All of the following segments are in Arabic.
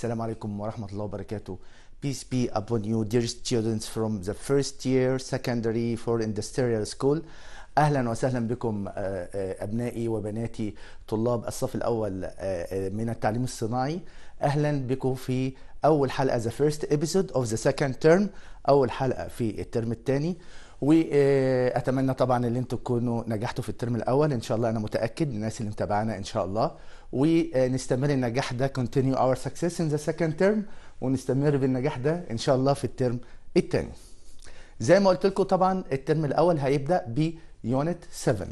السلام عليكم ورحمة الله وبركاته Peace be upon you dear students from the first year secondary for industrial school اهلا وسهلا بكم آه، آه، ابنائي وبناتي طلاب الصف الاول آه، من التعليم الصناعي اهلا بكم في اول حلقه the first episode of the second term اول حلقه في الترم الثاني واتمنى طبعا ان انتم تكونوا نجحتوا في الترم الاول ان شاء الله انا متاكد الناس اللي متابعانا ان شاء الله ونستمر النجاح ده continue our success in the second term ونستمر بالنجاح ده ان شاء الله في الترم الثاني زي ما قلت لكم طبعا الترم الاول هيبدا بيونت 7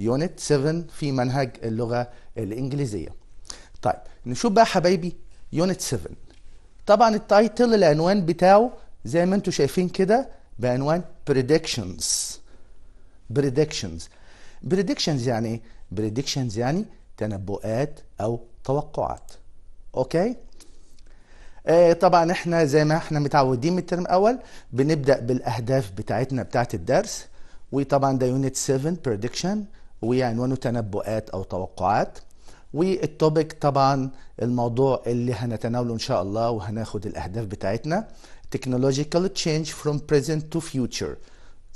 يونت 7 في منهج اللغه الانجليزيه طيب نشوف بقى حبايبي يونت 7 طبعا التايتل العنوان بتاعه زي ما انتم شايفين كده بعنوان predictions predictions predictions يعني ايه predictions يعني تنبؤات او توقعات اوكي آه طبعا احنا زي ما احنا متعودين من الترم الاول بنبدا بالاهداف بتاعتنا بتاعه الدرس وطبعا ده يونت 7 بريدكشن وعنوانه تنبؤات او توقعات والتوبيك طبعا الموضوع اللي هنتناوله ان شاء الله وهناخد الاهداف بتاعتنا technological change from present to future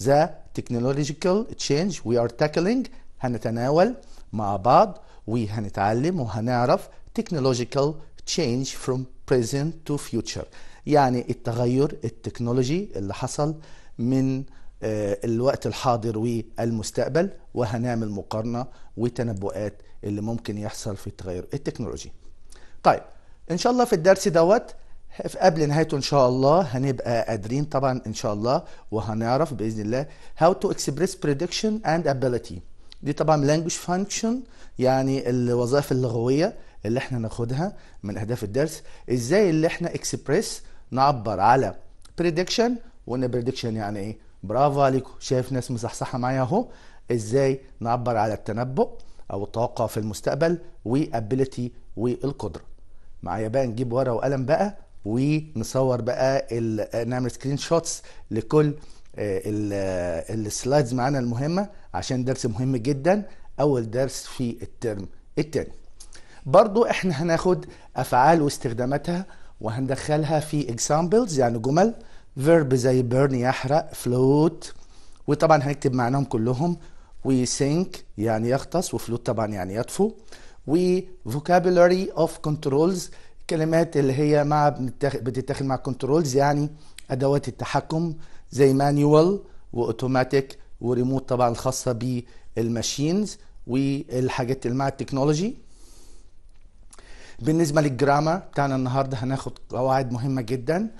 the technological change we are tackling هنتناول مع بعض وهنتعلم وهنعرف technological change from present to future يعني التغير التكنولوجي اللي حصل من آه، الوقت الحاضر والمستقبل وهنعمل مقارنة وتنبؤات اللي ممكن يحصل في التغير التكنولوجي طيب ان شاء الله في الدرس دوت قبل نهايته ان شاء الله هنبقى قادرين طبعا ان شاء الله وهنعرف باذن الله how to express prediction and ability دي طبعا لانجوج فانكشن يعني الوظائف اللغويه اللي احنا ناخدها من اهداف الدرس ازاي اللي احنا اكسبريس نعبر على بريدكشن وقلنا بريدكشن يعني ايه برافو عليكم شايف ناس مصحصحه معايا اهو ازاي نعبر على التنبؤ او التوقع في المستقبل وابيليتي والقدره معايا بقى نجيب ورقه وقلم بقى ونصور بقى نعمل سكرين شوتس لكل آه، آه، السلايدز معانا المهمه عشان درس مهم جدا اول درس في الترم التاني برضو احنا هناخد افعال واستخداماتها وهندخلها في examples يعني جمل verb زي burn يحرق float وطبعا هنكتب معناهم كلهم sink يعني يغطس وفلوت طبعا يعني يطفو vocabulary اوف كنترولز كلمات اللي هي مع بتتاخد مع كنترولز يعني ادوات التحكم زي مانيوال واوتوماتيك وريموت طبعا الخاصه بالماشينز والحاجات اللي مع التكنولوجي بالنسبه للجراما بتاعنا النهارده هناخد قواعد مهمه جدا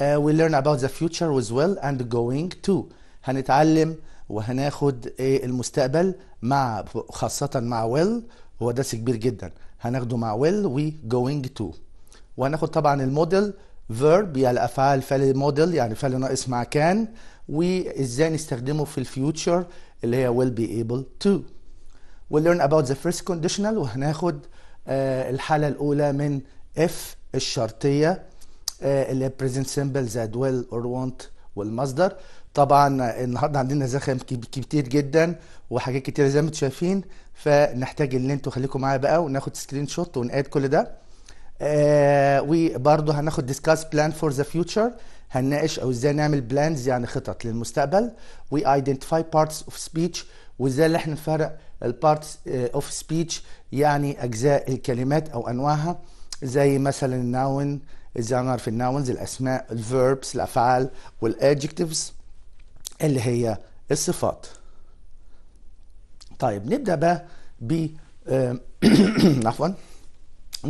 uh, we learn about the future as well and going to هنتعلم وهناخد آه، المستقبل مع خاصه مع ويل هو درس كبير جدا هناخده مع ويل وي جوينج تو وهناخد طبعا الموديل verb يعني الافعال فعل موديل يعني فعل ناقص مع كان وازاي نستخدمه في الفيوتشر اللي هي will be able to we'll learn about the first conditional وهناخد آه الحالة الأولى من if الشرطية آه اللي present simple that will or want والمصدر طبعا النهارده عندنا زخم كتير جدا وحاجات كتير زي ما انتم شايفين فنحتاج ان انتوا خليكم معايا بقى وناخد سكرين شوت ونقاد كل ده وبرضه آه، هناخد ديسكاس بلان فور ذا فيوتشر هنناقش او ازاي نعمل بلانز يعني خطط للمستقبل وي ايدنتيفاي بارتس اوف سبيتش وازاي اللي احنا نفرق البارتس اوف سبيتش يعني اجزاء الكلمات او انواعها زي مثلا الناون ازاي نعرف الناونز الاسماء الفيربس الافعال والادجكتيفز اللي هي الصفات طيب نبدا بقى ب آه، عفوا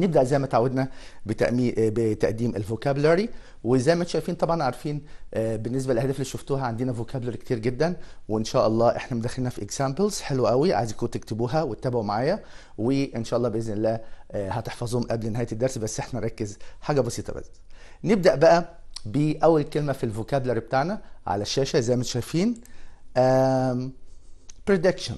نبدا زي ما تعودنا بتقديم الفوكابلري وزي ما انتم شايفين طبعا عارفين آه، بالنسبه للاهداف اللي شفتوها عندنا فوكابلري كتير جدا وان شاء الله احنا مدخلينها في اكزامبلز حلوه قوي عايزكم تكتبوها وتتابعوا معايا وان شاء الله باذن الله آه، هتحفظوهم قبل نهايه الدرس بس احنا نركز حاجه بسيطه بس نبدا بقى باول كلمه في الفوكابلري بتاعنا على الشاشه زي ما انتم شايفين بريدكشن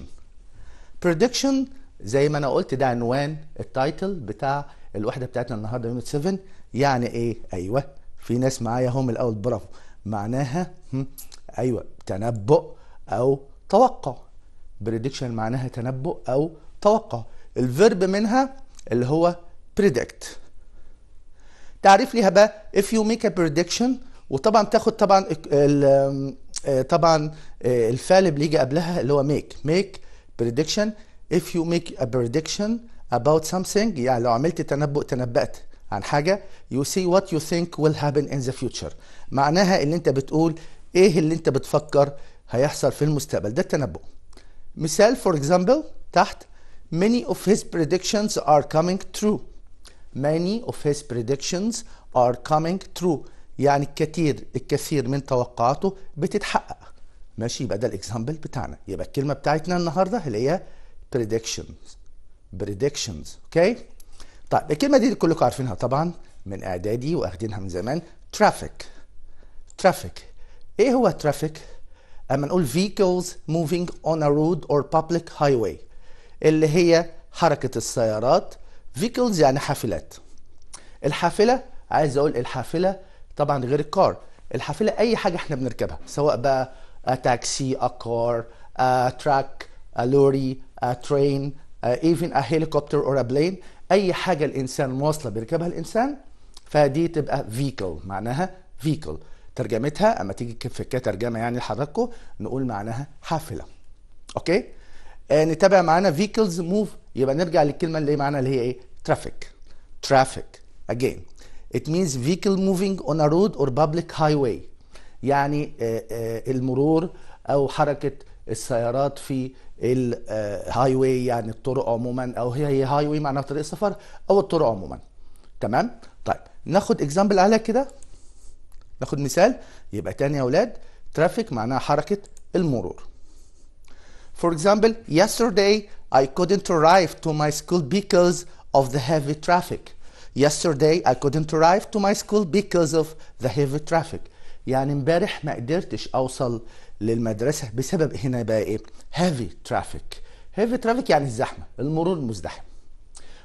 بريدكشن زي ما انا قلت ده عنوان التايتل بتاع الوحده بتاعتنا النهارده يونت 7 يعني ايه ايوه في ناس معايا هم الاول برافو معناها ايوه تنبؤ او توقع بريدكشن معناها تنبؤ او توقع الفيرب منها اللي هو predict تعريف ليها بقى if you make a prediction وطبعا تاخد طبعا آه، طبعا آه، الفعل اللي بيجي قبلها اللي هو make make prediction if you make a prediction about something يعني لو عملت تنبؤ تنبأت عن حاجة you see what you think will happen in the future معناها اللي انت بتقول ايه اللي انت بتفكر هيحصل في المستقبل ده التنبؤ مثال for example تحت many of his predictions are coming true many of his predictions are coming true يعني الكثير الكثير من توقعاته بتتحقق ماشي يبقى ده الاكزامبل بتاعنا يبقى الكلمه بتاعتنا النهارده اللي هي predictions predictions اوكي طيب الكلمه دي كلكم عارفينها طبعا من اعدادي واخدينها من زمان traffic traffic ايه هو traffic اما نقول vehicles moving on a road or public highway اللي هي حركه السيارات vehicles يعني حافلات الحافله عايز اقول الحافله طبعا غير الكار الحافله اي حاجه احنا بنركبها سواء بقى تاكسي اكار تراك a lorry, a train, uh, even a helicopter or a plane أي حاجة الإنسان مواصلة بيركبها الإنسان فدي تبقى vehicle معناها vehicle ترجمتها أما تيجي في كترجمة يعني لحضراتكم نقول معناها حافلة أوكي آه نتابع معانا vehicles move يبقى نرجع للكلمة اللي معانا اللي هي إيه traffic traffic again it means vehicle moving on a road or public highway يعني آه آه المرور أو حركة السيارات في الهاي آه، واي يعني الطرق عموما او هي هاي واي معناها طريق السفر او الطرق عموما تمام طيب ناخد اكزامبل على كده ناخد مثال يبقى تاني يا اولاد ترافيك معناها حركه المرور For example, yesterday I couldn't arrive to my school because of the heavy traffic. Yesterday I couldn't arrive to my school because of the heavy traffic. يعني امبارح ما قدرتش اوصل للمدرسه بسبب هنا بقى ايه هيفي ترافيك هيفي ترافيك يعني الزحمه المرور مزدحم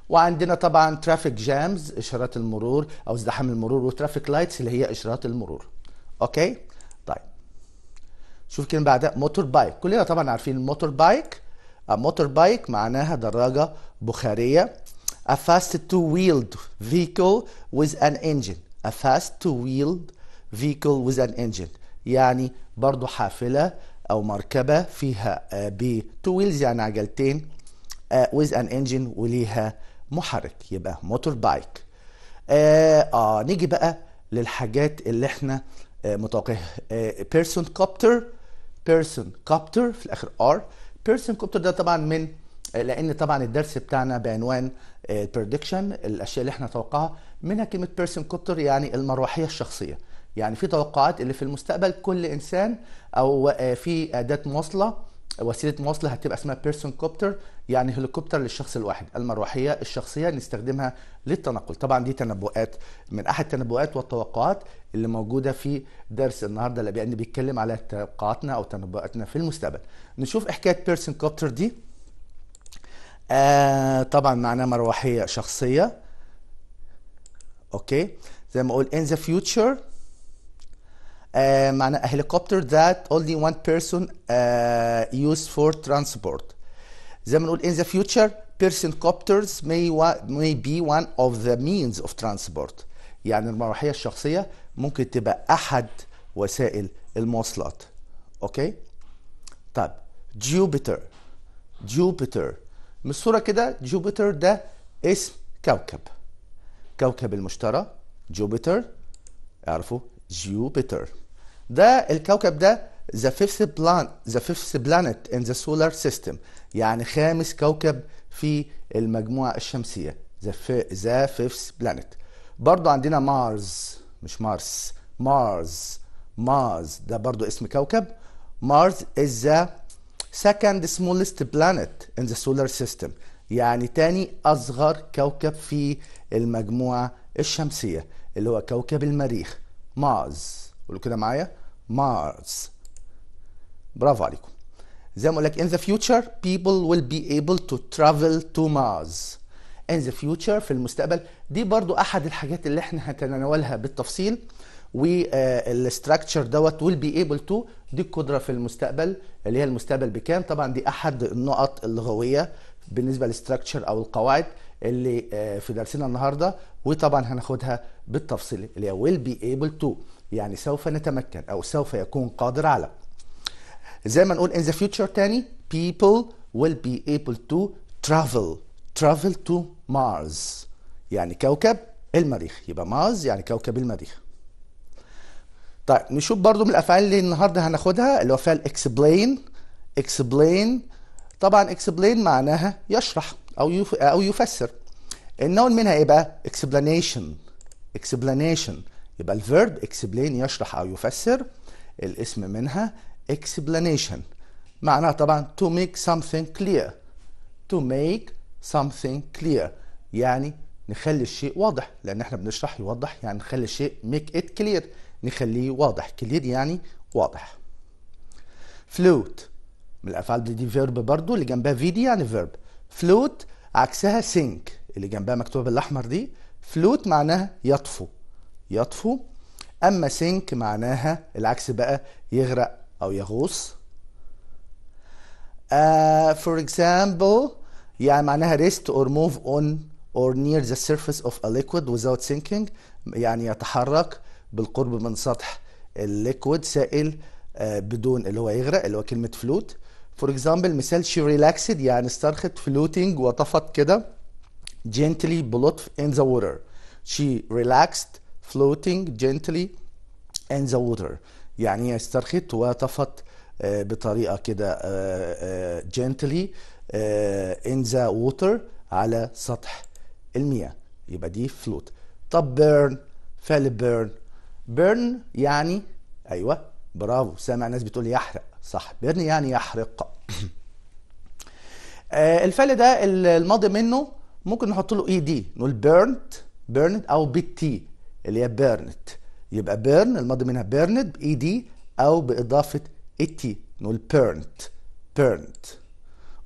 وعندنا طبعا ترافيك جامز اشارات المرور او ازدحام المرور وترافيك لايتس اللي هي اشارات المرور اوكي طيب شوف كلمه بعدها موتور بايك كلنا طبعا عارفين الموتور بايك موتور بايك معناها دراجه بخاريه a fast two-wheeled vehicle with an engine a fast two-wheeled vehicle with an engine يعني برضو حافلة أو مركبة فيها بي تو ويلز يعني عجلتين ويز ان انجن وليها محرك يبقى موتور بايك آه, اه نيجي بقى للحاجات اللي احنا آه متوقعها بيرسون كوبتر بيرسون كوبتر في الاخر ار بيرسون كوبتر ده طبعا من آه، لان طبعا الدرس بتاعنا بعنوان البريدكشن آه، الاشياء اللي احنا نتوقعها منها كلمه بيرسون كوبتر يعني المروحيه الشخصيه يعني في توقعات اللي في المستقبل كل انسان او آه، في اداه مواصله وسيله مواصله هتبقى اسمها بيرسون كوبتر يعني هليكوبتر للشخص الواحد المروحيه الشخصيه نستخدمها للتنقل طبعا دي تنبؤات من احد التنبؤات والتوقعات اللي موجوده في درس النهارده اللي بيتكلم على توقعاتنا او تنبؤاتنا في المستقبل نشوف حكايه بيرسون كوبتر دي آه طبعا معناها مروحيه شخصيه اوكي زي ما اقول ان ذا future uh, معنى a helicopter that only one person uh, used for transport زي ما نقول in the future person copters may, may be one of the means of transport يعني المروحية الشخصية ممكن تبقى أحد وسائل المواصلات أوكي طيب Jupiter Jupiter من الصورة كده Jupiter ده اسم كوكب كوكب المشتري Jupiter اعرفوا Jupiter ده الكوكب ده ذا فيفث بلان ذا فيفث بلانيت ان ذا سولار سيستم يعني خامس كوكب في المجموعه الشمسيه ذا فيفث بلانيت برضو عندنا مارس مش مارس مارس مارس ده برضو اسم كوكب مارس از ذا سكند سمولست بلانيت ان ذا سولار سيستم يعني تاني أصغر كوكب في المجموعة الشمسية اللي هو كوكب المريخ مارس قولوا كده معايا Mars برافو عليكم زي ما اقول لك in the future people will be able to travel to Mars in the future في المستقبل دي برضو احد الحاجات اللي احنا هنتناولها بالتفصيل والستراكشر آه، دوت ويل بي ايبل تو دي القدره في المستقبل اللي هي المستقبل بكام طبعا دي احد النقط اللغويه بالنسبه للستراكشر او القواعد اللي آه، في درسنا النهارده وطبعا هناخدها بالتفصيل اللي هي ويل بي ايبل تو يعني سوف نتمكن او سوف يكون قادر على زي ما نقول in the future تاني people will be able to travel travel to Mars يعني كوكب المريخ يبقى مارس يعني كوكب المريخ طيب نشوف برضو من الافعال اللي النهارده هناخدها اللي هو فعل explain explain طبعا explain معناها يشرح او او يفسر النون منها ايه بقى explanation explanation يبقى الفيرب اكسبلين يشرح او يفسر الاسم منها explanation معناها طبعا to make something clear to make something clear يعني نخلي الشيء واضح لان احنا بنشرح يوضح يعني نخلي الشيء make it clear نخليه واضح clear يعني واضح float من الافعال دي, دي فيرب برضو اللي جنبها في دي يعني فيرب float عكسها sink اللي جنبها مكتوبه بالاحمر دي float معناها يطفو يطفو اما سينك معناها العكس بقى يغرق او يغوص uh, for example يعني معناها rest or move on or near the surface of a liquid without sinking يعني يتحرك بالقرب من سطح الليكويد سائل uh, بدون اللي هو يغرق اللي هو كلمة فلوت فور اكزامبل مثال شي ريلاكسد يعني استرخت فلوتنج وطفت كده gently بلطف in the water she relaxed floating gently in the water يعني استرخت وطفت آه، بطريقة كده آه، آه، gently in the water على سطح المياه يبقى دي float طب burn فعل burn burn يعني أيوة برافو سامع ناس بتقول يحرق صح burn يعني يحرق الفعل ده الماضي منه ممكن نحط له اي e دي نقول burnt burnt او بالتي اللي هي بيرنت يبقى بيرن الماضي منها بيرند باي دي او باضافه اتي نقول بيرنت بيرنت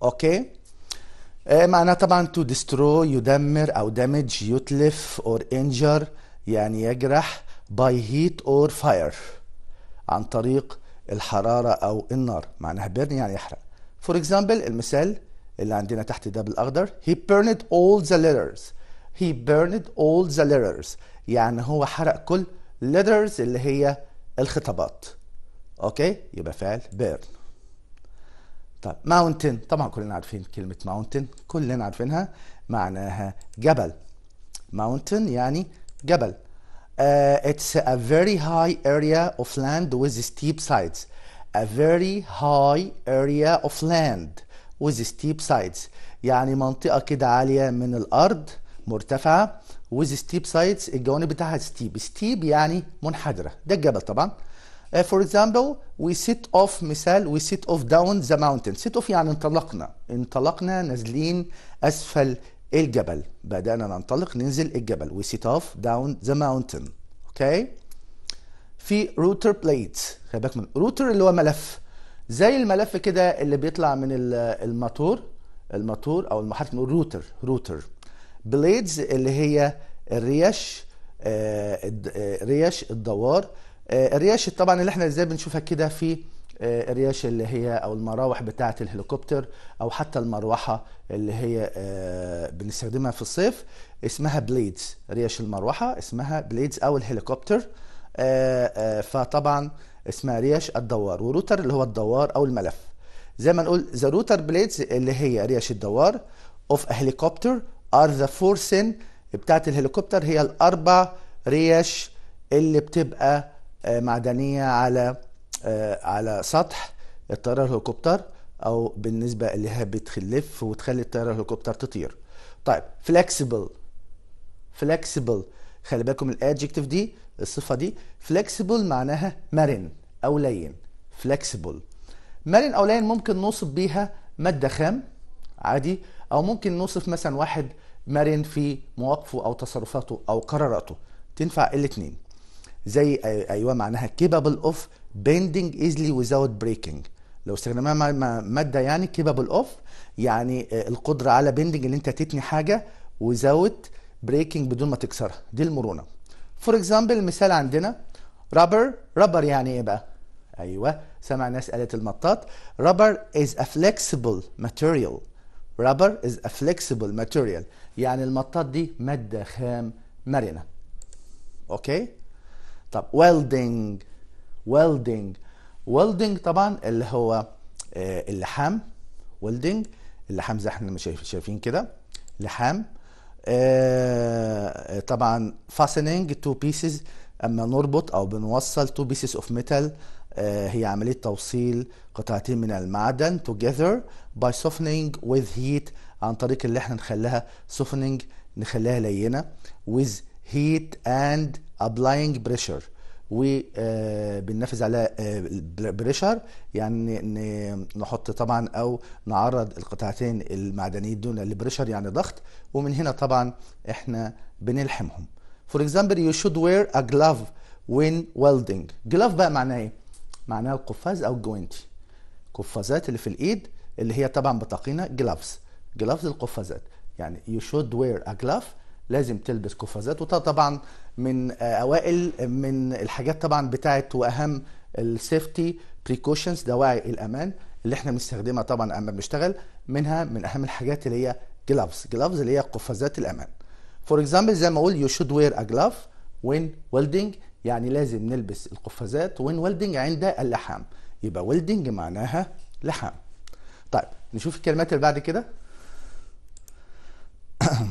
اوكي آه معناها طبعا تو ديستروي يدمر او دامج يتلف اور انجر يعني يجرح باي هيت اور فاير عن طريق الحراره او النار معناها بيرن يعني يحرق فور اكزامبل المثال اللي عندنا تحت ده بالاخضر he burned all the letters he burned all the letters يعني هو حرق كل letters اللي هي الخطابات اوكي يبقى فعل burn طب ماونتن طبعا كلنا عارفين كلمة ماونتن كلنا عارفينها معناها جبل mountain يعني جبل uh, it's a very high area of land with steep sides a very high area of land with steep sides يعني منطقة كده عالية من الأرض مرتفعة with steep sides الجوانب بتاعها steep steep يعني منحدره ده الجبل طبعا فور اكزامبل وي سيت اوف مثال وي سيت اوف داون ذا mountain سيت اوف يعني انطلقنا انطلقنا نازلين اسفل الجبل بدانا ننطلق ننزل الجبل وي سيت اوف داون ذا mountain اوكي في روتر بليت خلي بالك من روتر اللي هو ملف زي الملف كده اللي بيطلع من الماتور الماتور او المحرك نقول روتر روتر بليدز اللي هي الريش آه، آه، رياش الدوار آه، الرياش طبعا اللي احنا ازاي بنشوفها كده في الرياش اللي هي او المراوح بتاعه الهليكوبتر او حتى المروحه اللي هي بنستخدمها في الصيف اسمها بليدز رياش المروحه اسمها بليدز او الهليكوبتر فطبعا اسمها رياش الدوار وروتر اللي هو الدوار او الملف زي ما نقول ذا روتر بليدز اللي هي رياش الدوار اوف هليكوبتر ار ذا فورسن بتاعت الهليكوبتر هي الاربع ريش اللي بتبقى آه، معدنيه على آه، على سطح الطياره الهليكوبتر او بالنسبه اللي هي بتخلف وتخلي الطياره الهليكوبتر تطير طيب فلكسبل فلكسبل خلي بالكم الادجكتيف دي الصفه دي فلكسبل معناها مرن او لين فلكسبل مرن او لين ممكن نوصف بيها ماده خام عادي او ممكن نوصف مثلا واحد مرن في مواقفه او تصرفاته او قراراته تنفع الاثنين زي ايوه معناها كيبابل اوف بيندنج ايزلي without بريكنج لو استخدمناها ماده يعني كيبابل اوف يعني آه، القدره على بيندنج ان انت تتني حاجه without بريكنج بدون ما تكسرها دي المرونه فور اكزامبل مثال عندنا رابر رابر يعني ايه بقى ايوه سمع ناس قالت المطاط رابر از ا flexible ماتيريال Rubber is a flexible material يعني المطاط دي مادة خام مرنة اوكي طب welding welding welding طبعا اللي هو آه، اللحام welding اللحام زي احنا شايفين كده لحام آه، طبعا fastening two pieces اما نربط او بنوصل two pieces of metal آه، هي عمليه توصيل قطعتين من المعدن together by softening with heat عن طريق اللي احنا نخليها softening نخليها لينه with heat and applying pressure وبننفذ آه، عليها آه، بريشر يعني نحط طبعا او نعرض القطعتين المعدنيين دول البريشر يعني ضغط ومن هنا طبعا احنا بنلحمهم فور اكزامبل يو شود وير ا جلاف وين ويلدنج جلاف بقى معناه ايه معناه القفاز او الجوينتي قفازات اللي في الايد اللي هي طبعا بطاقينا جلافز جلافز القفازات يعني يو شود وير ا جلاف لازم تلبس قفازات وده طبعا من اوائل من الحاجات طبعا بتاعه واهم السيفتي بريكوشنز دواعي الامان اللي احنا بنستخدمها طبعا اما بنشتغل منها من اهم الحاجات اللي هي جلافز جلافز اللي هي قفازات الامان فور اكزامبل زي ما اقول يو شود وير ا جلاف وين ويلدنج يعني لازم نلبس القفازات وين ويلدنج عند اللحام يبقى ويلدنج معناها لحام طيب نشوف الكلمات اللي بعد كده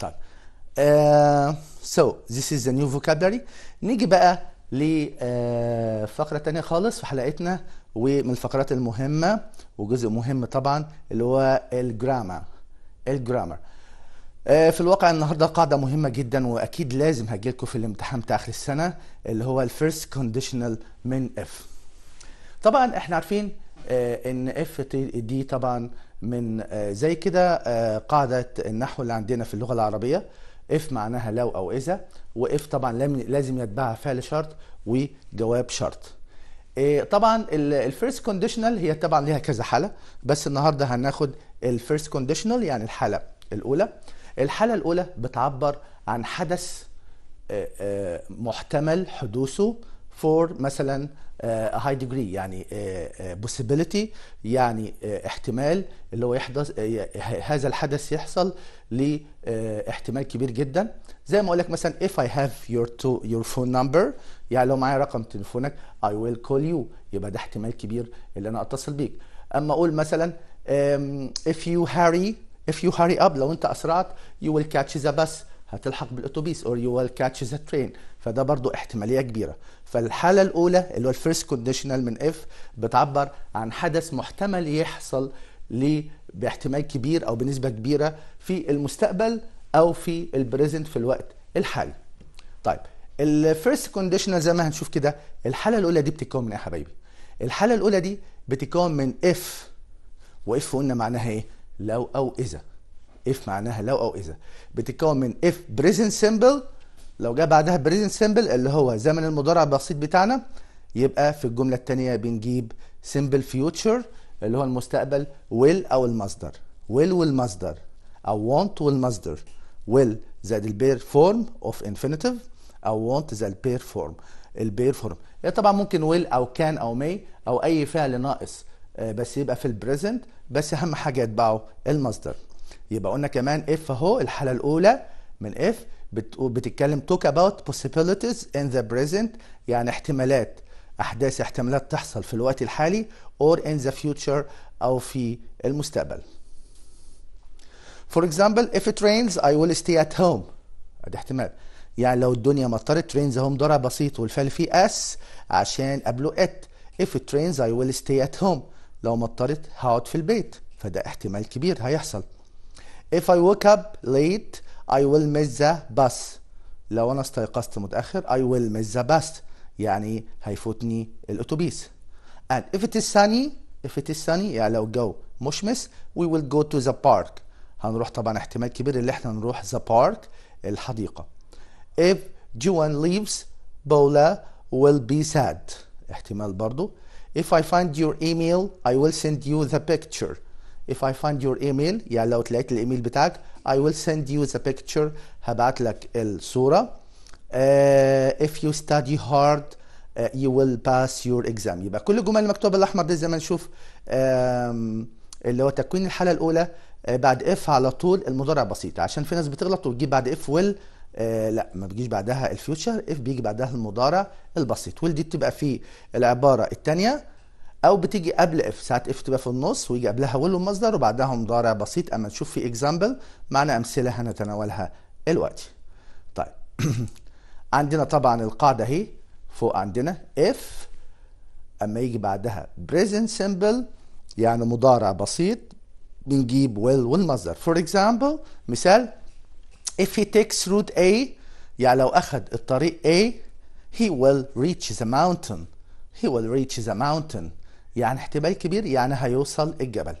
طيب سو ذيس از ذا نيو فوكابلري نيجي بقى لفقرة آه، ثانيه خالص في حلقتنا ومن الفقرات المهمة وجزء مهم طبعا اللي هو الجرامر الجرامر آه، في الواقع النهارده قاعدة مهمة جدا وأكيد لازم لكم في الامتحان بتاع آخر السنة اللي هو الفيرست كونديشنال من اف طبعا احنا عارفين آه، ان اف دي طبعا من آه، زي كده آه، قاعده النحو اللي عندنا في اللغه العربيه اف معناها لو او اذا واف طبعا لازم يتبعها فعل شرط وجواب شرط طبعا الفيرست كونديشنال هي طبعا ليها كذا حاله بس النهارده هناخد الفيرست كونديشنال يعني الحاله الاولى الحاله الاولى بتعبر عن حدث محتمل حدوثه for مثلا هاي آه، ديجري يعني آه، آه، possibility يعني احتمال اللي هو يحدث هذا الحدث يحصل لاحتمال كبير جدا زي ما اقول لك مثلا if I have your to your phone number يعني لو معايا رقم تليفونك I will call you يبقى ده احتمال كبير اللي انا اتصل بيك اما اقول مثلا if you hurry if you hurry up لو انت اسرعت you will catch the bus هتلحق بالاتوبيس اور يو ويل كاتش ذا ترين فده برضو احتماليه كبيره فالحاله الاولى اللي هو الفيرست كونديشنال من اف بتعبر عن حدث محتمل يحصل ليه باحتمال كبير او بنسبه كبيره في المستقبل او في البريزنت في الوقت الحالي طيب الفيرست كونديشنال زي ما هنشوف كده الحاله الاولى دي بتتكون من ايه يا حبايبي الحاله الاولى دي بتتكون من اف واف قلنا معناها ايه لو او اذا اف معناها لو او اذا بتتكون من اف بريزنت سيمبل لو جه بعدها بريزنت سيمبل اللي هو زمن المضارع البسيط بتاعنا يبقى في الجمله الثانيه بنجيب سيمبل فيوتشر اللي هو المستقبل ويل او المصدر ويل والمصدر او وونت والمصدر ويل زائد البير فورم اوف انفينيتيف او وونت زائد البير فورم البير فورم يعني إيه طبعا ممكن ويل او كان او مي او اي فعل ناقص آه، بس يبقى في البريزنت بس اهم حاجه يتبعه المصدر يبقى قلنا كمان اف اهو الحاله الاولى من اف بتتكلم توك اباوت possibilities ان ذا present يعني احتمالات احداث احتمالات تحصل في الوقت الحالي اور ان ذا future او في المستقبل فور اكزامبل if it rains I will stay at home ادي احتمال يعني لو الدنيا مطرت ترينز اهو مضارع بسيط والفعل فيه اس عشان قبله ات if it rains I will stay at home لو مطرت هقعد في البيت فده احتمال كبير هيحصل if I woke up late I will miss the bus لو انا استيقظت متاخر I will miss the bus يعني هيفوتني الاتوبيس and if it is sunny if it is sunny يعني لو الجو مشمس we will go to the park هنروح طبعا احتمال كبير اللي احنا نروح the park الحديقة. if Joan leaves Bola will be sad احتمال برضو if I find your email I will send you the picture if I find your email يعني لو تلاقيت الايميل بتاعك I will send you the picture هبعت لك الصورة uh, if you study hard uh, you will pass your exam يبقى كل الجمل المكتوبة الأحمر دي زي ما نشوف um, اللي هو تكوين الحالة الأولى uh, بعد if على طول المضارع بسيط عشان في ناس بتغلط وتجيب بعد if will آه لا ما بيجيش بعدها الفيوتشر اف بيجي بعدها المضارع البسيط والدي بتبقى في العباره الثانيه او بتيجي قبل اف ساعه اف تبقى في النص ويجي قبلها ويل مصدر وبعدها مضارع بسيط اما نشوف في اكزامبل معنى امثله هنتناولها دلوقتي طيب عندنا طبعا القاعده اهي فوق عندنا اف اما يجي بعدها present simple يعني مضارع بسيط بنجيب ويل والمصدر فور اكزامبل مثال if he takes route A يعني لو أخذ الطريق A he will reach the mountain he will reach the mountain يعني احتمال كبير يعني هيوصل الجبل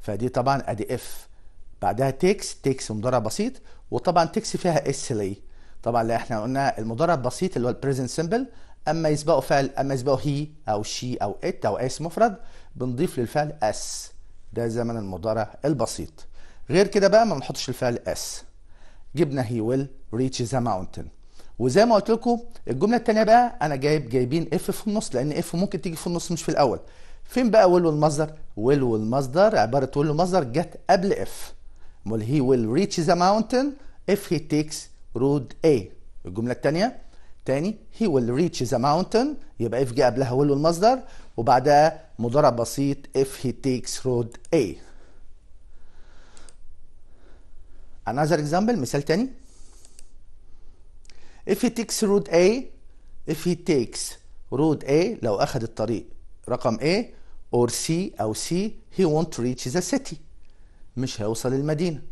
فدي طبعا ادي اف بعدها تكس تكس مضارع بسيط وطبعا تكس فيها اس لي طبعا اللي احنا قلنا المضارع البسيط اللي هو البريزنت سمبل اما يسبقه فعل اما يسبقه هي او شي او ات او اس مفرد بنضيف للفعل اس ده زمن المضارع البسيط غير كده بقى ما بنحطش الفعل اس جبنا هي ويل ريتش ذا ماونتن وزي ما قلت لكم الجمله الثانيه بقى انا جايب جايبين اف في النص لان اف ممكن تيجي في النص مش في الاول فين بقى ويل والمصدر؟ ويل والمصدر عبارة ويل والمصدر جت قبل اف. امال هي ويل ريتش ذا ماونتن اف هي تيكس رود A الجملة التانية تاني هي ويل ريتش ذا ماونتن يبقى اف جه قبلها ويل والمصدر وبعدها مضارع بسيط اف هي تيكس رود A Another example مثال تاني If he takes route A If he takes route A لو أخذ الطريق رقم A or C أو C he won't reach the city مش هيوصل المدينة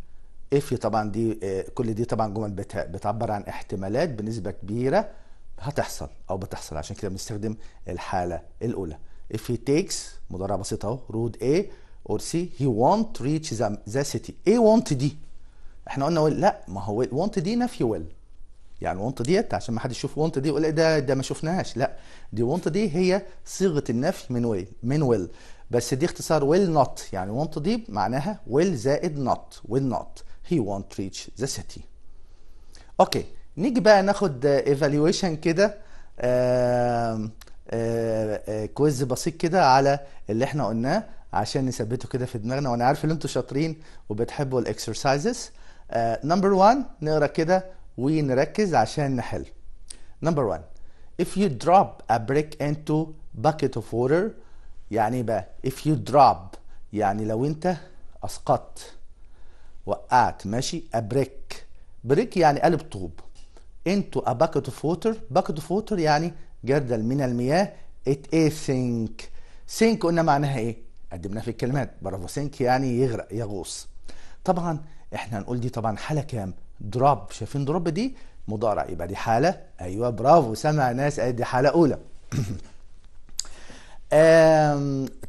if طبعا دي آه، كل دي طبعا جمل بتعبر عن احتمالات بنسبة كبيرة هتحصل أو بتحصل عشان كده بنستخدم الحالة الأولى if he takes مضارع بسيط أهو رود A or C he won't reach the, the city A won't دي احنا قلنا لا ما هو won't دي نفي will يعني وانت ديت عشان ما حدش يشوف وانت دي يقول ده ده ما شفناهاش لا دي وانت دي هي صيغه النفي من ويل من ويل بس دي اختصار ويل نوت يعني وانت دي معناها ويل زائد نوت ويل نوت هي وونت ريتش ذا سيتي اوكي نيجي بقى ناخد ايفالويشن كده كويز بسيط كده على اللي احنا قلناه عشان نثبته كده في دماغنا وانا عارف ان انتوا شاطرين وبتحبوا الاكسرسايزز نمبر 1 نقرا كده ونركز عشان نحل نمبر 1 if you drop a brick into bucket of water يعني بقى if you drop يعني لو انت اسقطت وقعت ماشي a brick brick يعني قالب طوب into a bucket of water bucket of water يعني جردل من المياه it is sink sink قلنا معناها ايه قدمنا في الكلمات برافو sink يعني يغرق يغوص طبعا احنا هنقول دي طبعا حالة كام دروب شايفين دروب دي مضارع يبقى دي حالة أيوة برافو سمع ناس دي حالة أولى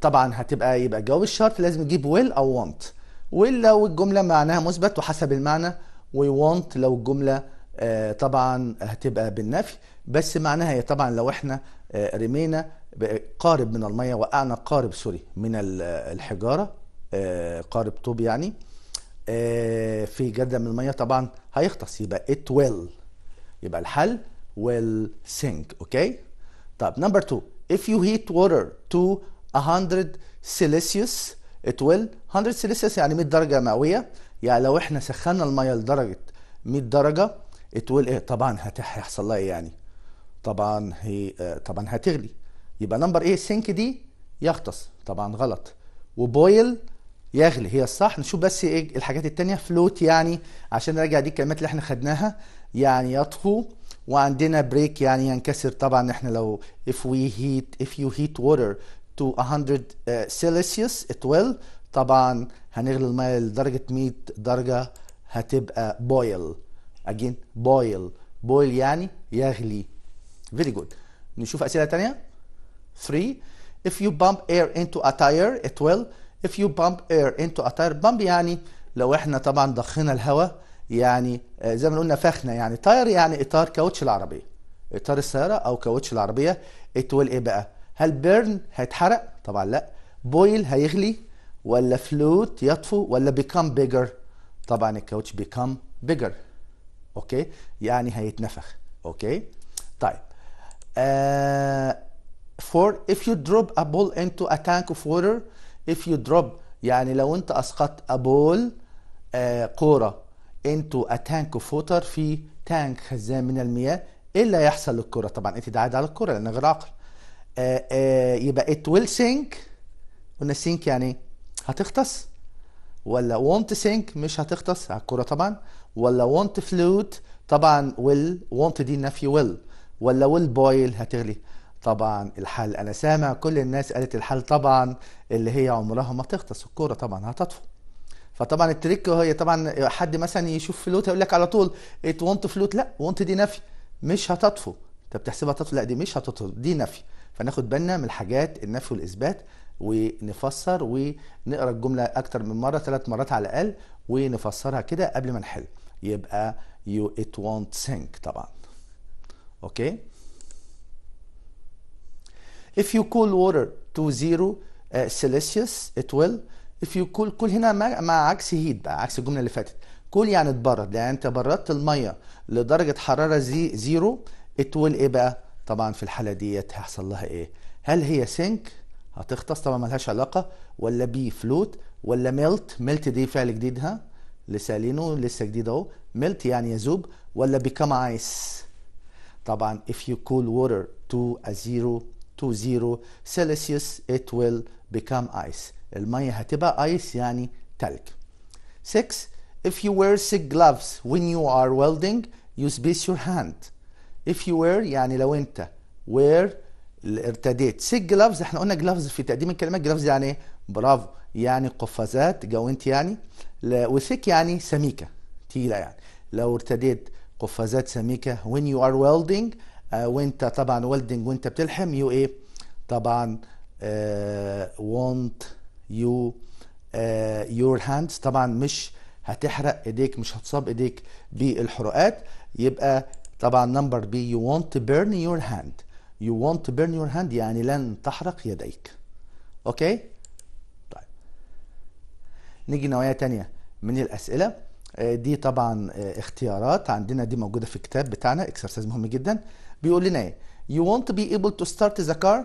طبعا هتبقى يبقى جواب الشرط لازم يجيب ويل أو وونت ويل لو الجملة معناها مثبت وحسب المعنى وونت لو الجملة آه، طبعا هتبقى بالنفي بس معناها هي إيه؟ طبعا لو احنا آه، رمينا قارب من المية وقعنا قارب سوري من الحجارة آه، قارب طوب يعني آه، في جدة من المية طبعا هيغطس يبقى it will يبقى الحل will sink اوكي طب number two if you heat water to 100 celsius it will 100 celsius يعني 100 درجة مئوية يعني لو احنا سخنا المية لدرجة 100 درجة it will ايه طبعا هيحصل لها ايه يعني طبعا هي آه، طبعا هتغلي يبقى نمبر ايه sink دي يغطس طبعا غلط وبويل يغلي هي الصح نشوف بس ايه الحاجات التانية فلوت يعني عشان نراجع دي الكلمات اللي احنا خدناها يعني يطفو وعندنا بريك يعني ينكسر طبعا احنا لو if we heat if you heat water to 100 آه، celsius it will طبعا هنغلي الميه لدرجه 100 درجه هتبقى boil again boil boil يعني يغلي very good نشوف اسئله تانية 3 if you bump air into a tire it will if you bump air into a tire bump يعني لو احنا طبعا ضخنا الهواء يعني آه، زي ما قلنا فخنا يعني تاير يعني اطار كاوتش العربيه اطار السياره او كاوتش العربيه اتول ايه بقى هل بيرن هيتحرق طبعا لا بويل هيغلي ولا فلوت يطفو ولا بيكام بيجر طبعا الكاوتش بيكام بيجر اوكي يعني هيتنفخ اوكي طيب آه for if you drop a ball into a tank of water if you drop يعني لو انت اسقطت a ball آه كوره into a tank of water في تانك خزان من المياه ايه اللي هيحصل للكره طبعا انت ده على الكره لان غير عقل آه آه يبقى it will sink قلنا sink يعني هتغطس ولا won't sink مش هتغطس على الكره طبعا ولا won't float طبعا will won't دي النفي will ولا will boil هتغلي طبعا الحل انا سامع كل الناس قالت الحل طبعا اللي هي عمرها ما تغطس الكوره طبعا هتطفو فطبعا التريك هي طبعا حد مثلا يشوف فلوت يقول لك على طول ات وونت فلوت لا وونت دي نفي مش هتطفو انت بتحسبها تطفو لا دي مش هتطفو دي نفي فناخد بالنا من الحاجات النفي والاثبات ونفسر ونقرا الجمله اكتر من مره ثلاث مرات على الاقل ونفسرها كده قبل ما نحل يبقى يو ات وونت سينك طبعا اوكي If you cool water to zero uh, Celsius it will if you cool cool هنا مع, مع عكس heat بقى عكس الجملة اللي فاتت cool يعني اتبرد، يعني انت بردت المية لدرجة حرارة زي زيرو it will ايه بقى طبعا في الحالة ديت هيحصل لها ايه هل هي سينك هتغطس طبعا مالهاش علاقة ولا بي فلوت ولا ميلت ميلت دي فعل جديد ها لسه قايلينه لسه جديد اهو ميلت يعني يذوب ولا become ice طبعا if you cool water to a zero to zero Celsius it will become ice المية هتبقى ايس يعني تلج 6 if you wear thick gloves when you are welding you space your hand if you wear يعني لو انت wear ارتديت thick gloves احنا قلنا gloves في تقديم الكلمات gloves يعني ايه برافو يعني قفازات جوانت يعني وثيك يعني سميكه تقيله يعني لو ارتديت قفازات سميكه when you are welding آه، وانت طبعا ولدنج وانت بتلحم يو ايه طبعا وونت يو يور هاندز طبعا مش هتحرق ايديك مش هتصاب ايديك بالحرقات يبقى طبعا نمبر بي يو وونت تو بيرن يور هاند يو وونت تو بيرن يور هاند يعني لن تحرق يديك اوكي طيب نيجي نوعية تانية من الاسئلة آه، دي طبعا آه، اختيارات عندنا دي موجودة في الكتاب بتاعنا اكسرسايز مهم جدا بيقول لنا ايه you won't be able to start the car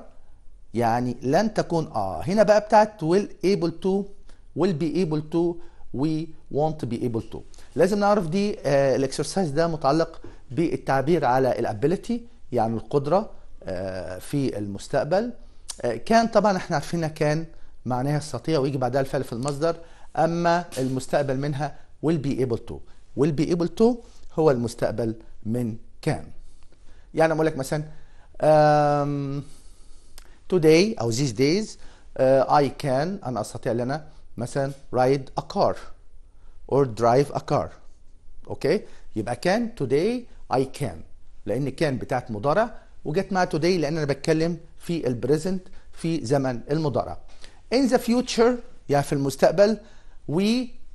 يعني لن تكون اه هنا بقى بتاعت will able to will be able to we won't be able to لازم نعرف دي آه الاكسرسايز ده متعلق بالتعبير على الابيليتي يعني القدره آه في المستقبل آه كان طبعا احنا عارفينها كان معناها يستطيع ويجي بعدها الفعل في المصدر اما المستقبل منها will be able to will be able to هو المستقبل من كان يعني اقول لك مثلا today او these days uh, I can انا استطيع ان انا مثلا ride a car or drive a car اوكي يبقى كان today I can لان كان بتاعت مضارع وجت مع today لان انا بتكلم في البريزنت في زمن المضارع in the future يعني في المستقبل we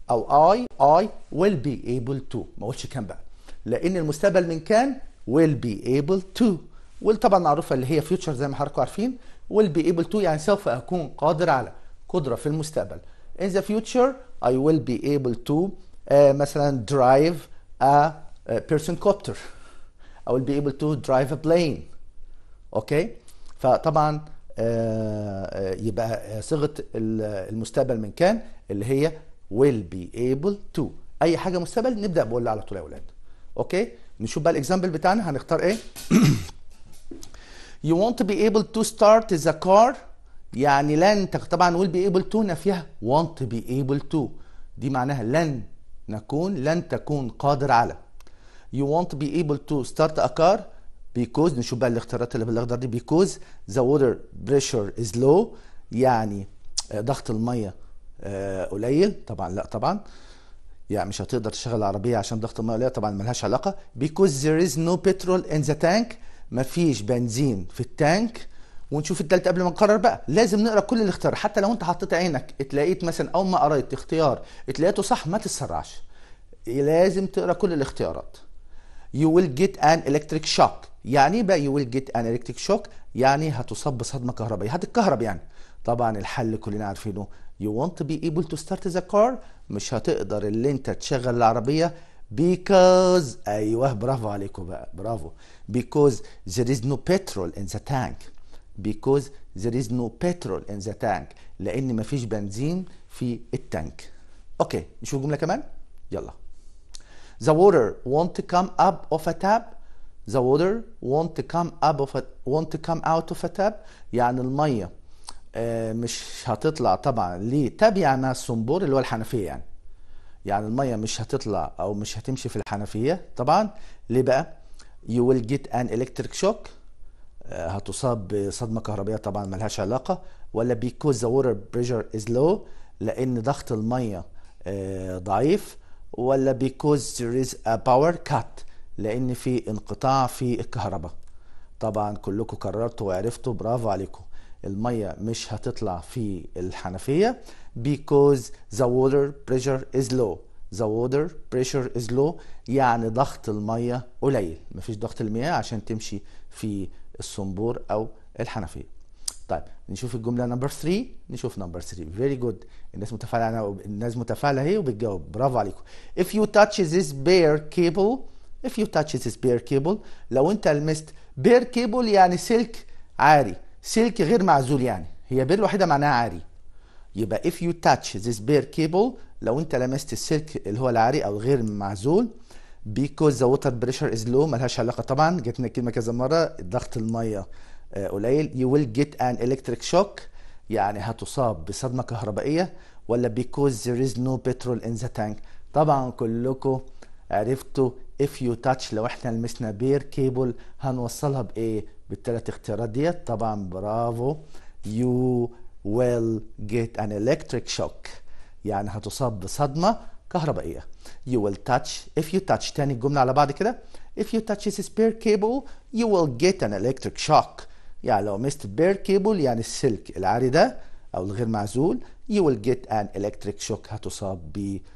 او I I will be able to ما قلتش كان بقى لان المستقبل من كان will be able to will طبعا معروفه اللي هي future زي ما حضراتكم عارفين will be able to يعني سوف اكون قادر على قدره في المستقبل in the future I will be able to uh, مثلا drive a, a آه، person copter I will be able to drive a plane اوكي okay? فطبعا آه، يبقى صيغه المستقبل من كان اللي هي will be able to اي حاجه مستقبل نبدا بقول على طول يا اولاد اوكي نشوف بقى الاكزامبل بتاعنا هنختار ايه you want to be able to start the car يعني لن طبعا نقول be able to نفيها want to be able to دي معناها لن نكون لن تكون قادر على you want to be able to start a car because نشوف بقى الاختيارات اللي بالاخضر دي because the water pressure is low يعني آه، ضغط الميه آه، قليل طبعا لا طبعا uh, يعني مش هتقدر تشغل العربيه عشان ضغط الميه قليل طبعا ملهاش علاقه because there is no petrol in the tank مفيش بنزين في التانك ونشوف التالت قبل ما نقرر بقى لازم نقرا كل الاختيار حتى لو انت حطيت عينك اتلاقيت مثلا اول ما قريت اختيار اتلاقيته صح ما تتسرعش لازم تقرا كل الاختيارات you will get an electric shock يعني إيه بقى you will get an electric shock يعني هتصاب بصدمه كهربائيه هتتكهرب يعني طبعا الحل كلنا عارفينه you won't be able to start the car مش هتقدر اللي انت تشغل العربيه because ايوه برافو عليكم بقى برافو because there is no petrol in the tank because there is no petrol in the tank لان مفيش بنزين في التانك اوكي نشوف جمله كمان يلا the water won't come up of a tap the water won't come up of a won't come out of a tap يعني الميه آه، مش هتطلع طبعا تابعة مع الصنبور اللي هو الحنفيه يعني يعني الميه مش هتطلع او مش هتمشي في الحنفيه طبعا ليه بقى you will get an electric shock آه، هتصاب بصدمه كهربائيه طبعا ملهاش علاقه ولا because the water pressure is low لان ضغط الميه آه، ضعيف ولا because there is a power cut لان في انقطاع في الكهرباء طبعا كلكم كررتوا وعرفتوا برافو عليكم المية مش هتطلع في الحنفية because the water pressure is low the water pressure is low يعني ضغط المية قليل مفيش ضغط المياه عشان تمشي في الصنبور أو الحنفية طيب نشوف الجمله نمبر 3 نشوف نمبر 3 فيري جود الناس متفاعله الناس متفاعله اهي وبتجاوب برافو عليكم if you touch this bare cable if you touch this bare cable لو انت لمست bare cable يعني سلك عاري سلك غير معزول يعني هي بير الوحيده معناها عاري يبقى if you touch this bare cable لو انت لمست السلك اللي هو العاري او غير معزول because the water pressure is low ملهاش علاقه طبعا جاتنا الكلمه كذا مره ضغط الميه آه، قليل you will get an electric shock يعني هتصاب بصدمه كهربائيه ولا because there is no petrol in the tank طبعا كلكم عرفتوا if you touch لو احنا لمسنا بير كيبل هنوصلها بايه بالثلاث اختيارات ديت طبعا برافو يو ويل جيت ان الكتريك شوك يعني هتصاب بصدمه كهربائيه يو ويل تاتش اف يو تاتش تاني الجمله على بعض كده if you touch this spare cable you will get an electric shock يعني لو مست بير كيبل يعني السلك العاري ده او الغير معزول you will get an electric shock هتصاب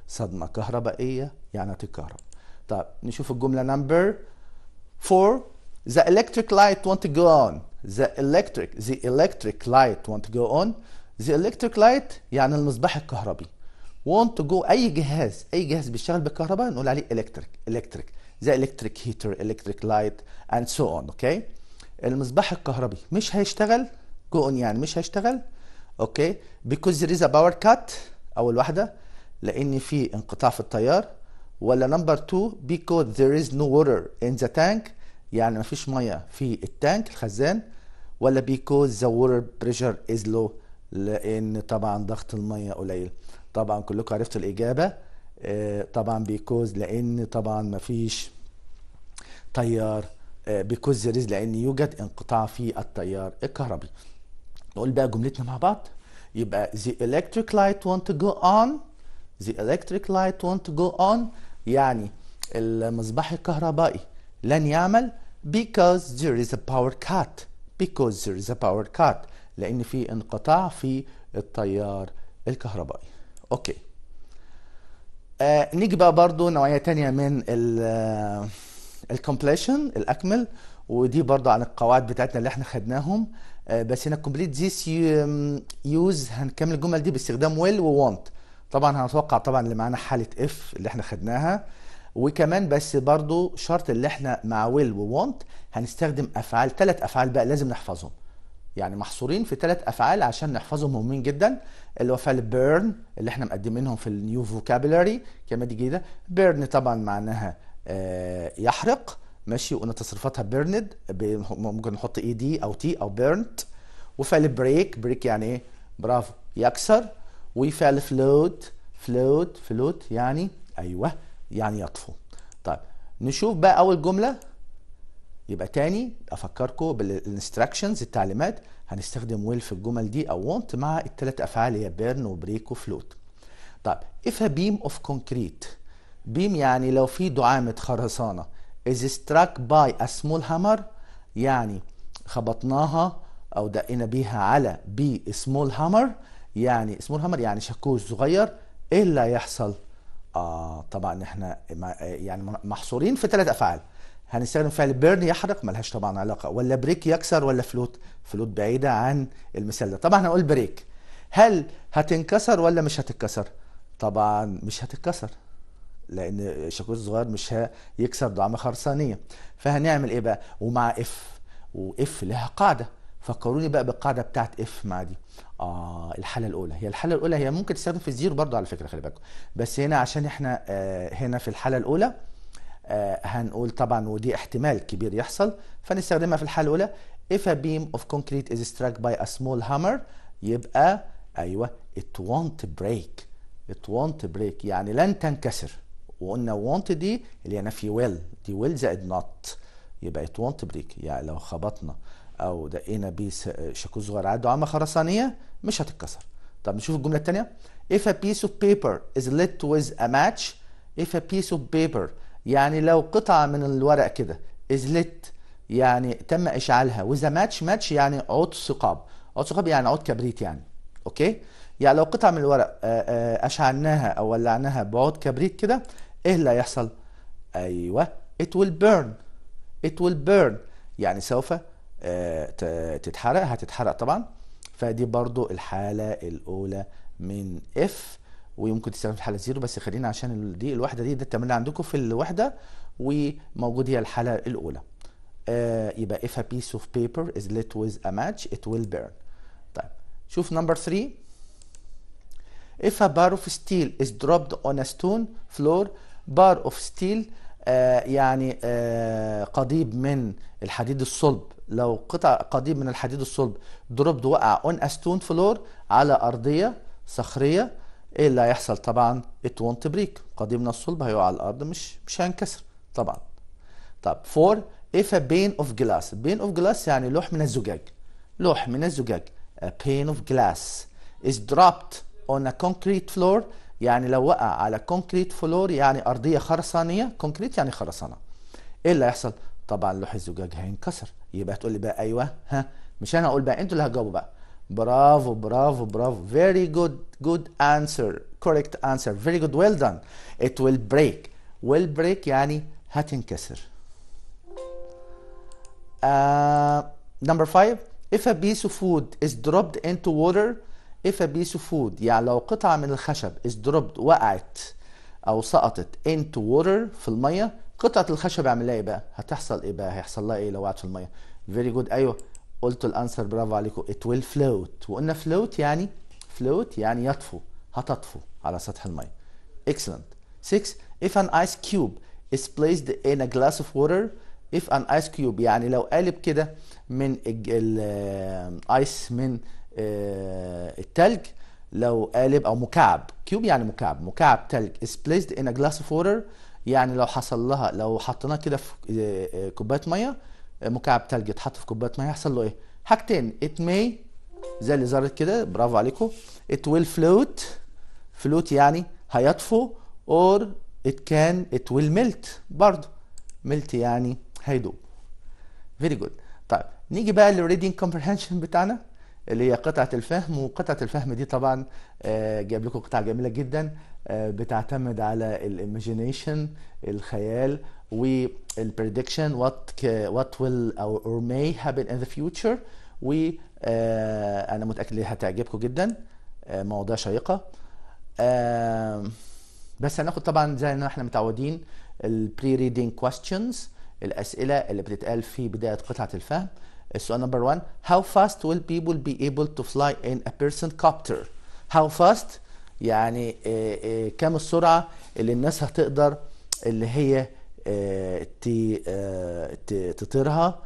بصدمه كهربائيه يعني هتتكهرب طب نشوف الجمله نمبر 4 The electric light won't go on. The electric the electric light won't go on. The electric light يعني المصباح الكهربي. won't go أي جهاز أي جهاز بيشتغل بالكهرباء نقول عليه electric electric the electric heater electric light and so on okay المصباح الكهربي مش هيشتغل go on يعني مش هيشتغل اوكي because there is a power cut أول واحدة لأن في انقطاع في التيار ولا number two because there is no water in the tank يعني ما فيش ميه في التانك الخزان ولا بيكوز ذا ووتر بريشر از لو لان طبعا ضغط الميه قليل طبعا كلكم عرفتوا الاجابه آه، طبعا بيكوز لان طبعا ما فيش تيار بيكوز آه، ريز لان يوجد انقطاع في التيار الكهربي نقول بقى جملتنا مع بعض يبقى the electric light want to go on the electric light want to go on يعني المصباح الكهربائي لن يعمل because there is a power cut because there is a power cut لأن في انقطاع في التيار الكهربائي أوكي آه نيجي بقى برضو نوعية تانية من آه، completion الأكمل ودي برضو عن القواعد بتاعتنا اللي احنا خدناهم آه بس هنا كومبليت ذيس يوز هنكمل الجمل دي باستخدام will و want طبعا هنتوقع طبعا اللي معانا حالة if اللي احنا خدناها وكمان بس برضو شرط اللي احنا مع ويل وونت هنستخدم افعال ثلاث افعال بقى لازم نحفظهم يعني محصورين في ثلاث افعال عشان نحفظهم مهمين جدا اللي هو فعل بيرن اللي احنا مقدمينهم في النيو فوكابولاري كلمه جديده بيرن طبعا معناها آه، يحرق ماشي وقلنا تصرفاتها بيرند ممكن نحط اي e دي او تي او بيرنت وفعل بريك بريك يعني ايه برافو يكسر وفعل فلوت فلوت فلوت يعني ايوه يعني يطفو طيب نشوف بقى اول جمله يبقى تاني افكركم بالانستراكشنز التعليمات هنستخدم ويل في الجمل دي او وونت مع التلات افعال هي بيرن وبريك وفلوت طيب if a beam of concrete beam يعني لو في دعامه خرسانه is struck by a small hammer يعني خبطناها او دقينا بيها على بي سمول هامر يعني سمول هامر يعني شاكوش صغير ايه اللي هيحصل اه طبعا احنا يعني محصورين في ثلاث افعال هنستخدم فعل بيرن يحرق ملهاش طبعا علاقه ولا بريك يكسر ولا فلوت فلوت بعيده عن المثال ده طبعا هنقول بريك هل هتنكسر ولا مش هتتكسر طبعا مش هتتكسر لان الشاكوش الصغير مش هيكسر دعامه خرسانيه فهنعمل ايه بقى ومع اف واف لها قاعده فكروني بقى بالقاعده بتاعت اف مع دي آه الحاله الاولى هي الحاله الاولى هي ممكن تستخدم في الزيرو برضه على فكره خلي بالكم بس هنا عشان احنا آه هنا في الحاله الاولى آه هنقول طبعا ودي احتمال كبير يحصل فنستخدمها في الحاله الاولى if a beam of concrete is struck by a small hammer يبقى ايوه it won't break it won't break يعني لن تنكسر وقلنا want دي اللي هي نفي will دي will زائد not يبقى it won't break يعني لو خبطنا او دقينا بيس شاكوش صغير عدوا عامه خرسانيه مش هتتكسر طب نشوف الجمله الثانيه if a piece of paper is lit with a match if a piece of paper يعني لو قطعه من الورق كده is lit يعني تم اشعالها with a match match يعني عود ثقاب عود ثقاب يعني عود كبريت يعني اوكي يعني لو قطعه من الورق آه، آه، اشعلناها او ولعناها بعود كبريت كده ايه اللي هيحصل ايوه it will burn it will burn يعني سوف تتحرق هتتحرق طبعا فدي برضو الحالة الأولى من اف ويمكن تستخدم في الحالة زيرو بس خلينا عشان دي الوحدة دي ده التمرين عندكم في الوحدة وموجود هي الحالة الأولى آه يبقى if a piece of paper is lit with a match it will burn طيب شوف number 3 if a bar of steel is dropped on a stone floor bar of steel آه يعني آه قضيب من الحديد الصلب لو قطع قديم من الحديد الصلب دروبد وقع اون استون فلور على ارضيه صخريه ايه اللي هيحصل طبعا ات وونت بريك قديم من الصلب هيقع على الارض مش مش هينكسر طبعا طب فور اف ا بين اوف جلاس بين اوف جلاس يعني لوح من الزجاج لوح من الزجاج a pane of glass is dropped on a concrete floor يعني لو وقع على concrete floor يعني أرضية خرسانية concrete يعني خرسانة ايه اللي هيحصل طبعا لوح الزجاج هينكسر يبقى تقول لي بقى ايوه ها مش انا اقول بقى انتوا اللي هتجاوبوا بقى برافو برافو برافو فيري جود جود انسر كوريكت انسر فيري جود ويل دان ات ويل بريك ويل بريك يعني هتنكسر نمبر 5 اف ا بيس اوف فود از دروبد انتو ووتر اف ا بيس اوف فود يعني لو قطعه من الخشب از دروبد وقعت او سقطت انتو ووتر في الميه قطعه الخشب اعمل لها ايه بقى هتحصل ايه بقى هيحصل لها ايه لو وقعت في الميه فيري جود ايوه قلت الانسر برافو عليكم ات ويل فلوت وقلنا فلوت يعني فلوت يعني يطفو هتطفو على سطح الميه اكسلنت 6 if an ice cube is placed in a glass of water if an ice cube يعني لو قالب كده من الايس آه، من آه، التلج لو قالب او مكعب كيوب يعني مكعب مكعب تلج is placed in a glass of water يعني لو حصل لها لو حطيناه كده في آه، آه، كوبايه ميه آه، مكعب تلج اتحط في كوبايه ميه هيحصل له ايه؟ حاجتين ات ماي زي اللي ظهرت كده برافو عليكم ات ويل فلوت فلوت يعني هيطفو اور ات كان ات ويل ميلت برضه ميلت يعني هيدوب فيري جود طيب نيجي بقى للريدنج كومبرهنشن بتاعنا اللي هي قطعه الفهم وقطعه الفهم دي طبعا آه، جايب لكم قطعه جميله جدا آه، بتعتمد على الايماجينيشن الخيال والبريدكشن وات وات ويل اور ماي هابن ان ذا فيوتشر و آه، انا متاكد انها هتعجبكم جدا مواضيع شيقه بس هناخد طبعا زي ما احنا متعودين البري ريدنج كويستشنز الاسئله اللي بتتقال في بدايه قطعه الفهم السؤال نمبر 1 how fast will people be able to fly in a person copter how fast يعني آه، آه، كم السرعه اللي الناس هتقدر اللي هي آه، تطيرها